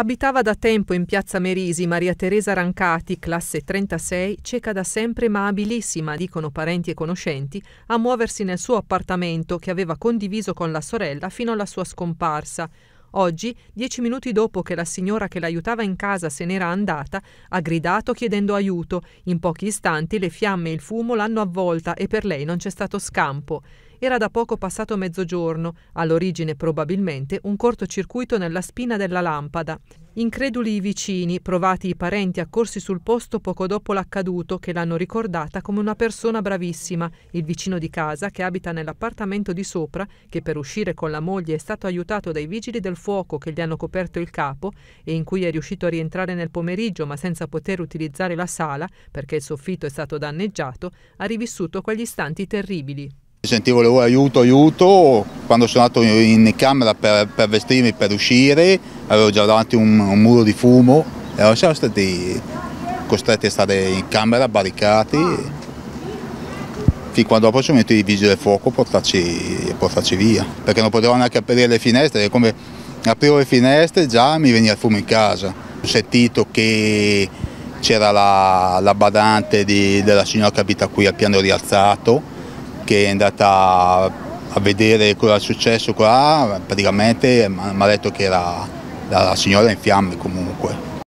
Abitava da tempo in piazza Merisi Maria Teresa Rancati, classe 36, cieca da sempre ma abilissima, dicono parenti e conoscenti, a muoversi nel suo appartamento che aveva condiviso con la sorella fino alla sua scomparsa. Oggi, dieci minuti dopo che la signora che l'aiutava in casa se n'era andata, ha gridato chiedendo aiuto. In pochi istanti le fiamme e il fumo l'hanno avvolta e per lei non c'è stato scampo. Era da poco passato mezzogiorno, all'origine probabilmente un cortocircuito nella spina della lampada. Increduli i vicini, provati i parenti accorsi sul posto poco dopo l'accaduto, che l'hanno ricordata come una persona bravissima, il vicino di casa che abita nell'appartamento di sopra, che per uscire con la moglie è stato aiutato dai vigili del fuoco che gli hanno coperto il capo e in cui è riuscito a rientrare nel pomeriggio ma senza poter utilizzare la sala perché il soffitto è stato danneggiato, ha rivissuto quegli istanti terribili. Sentivo le aiuto, aiuto, quando sono andato in camera per, per vestirmi, per uscire, avevo già davanti un, un muro di fumo e siamo stati costretti a stare in camera, barricati, fin quando dopo sono venuti i vigili del fuoco a portarci, portarci, via, perché non potevano neanche aprire le finestre, come aprivo le finestre già mi veniva il fumo in casa. Ho sentito che c'era la, la, badante di, della signora che abita qui al piano rialzato, che è andata a vedere cosa è successo qua, praticamente mi ha detto che era la, la signora in fiamme comunque.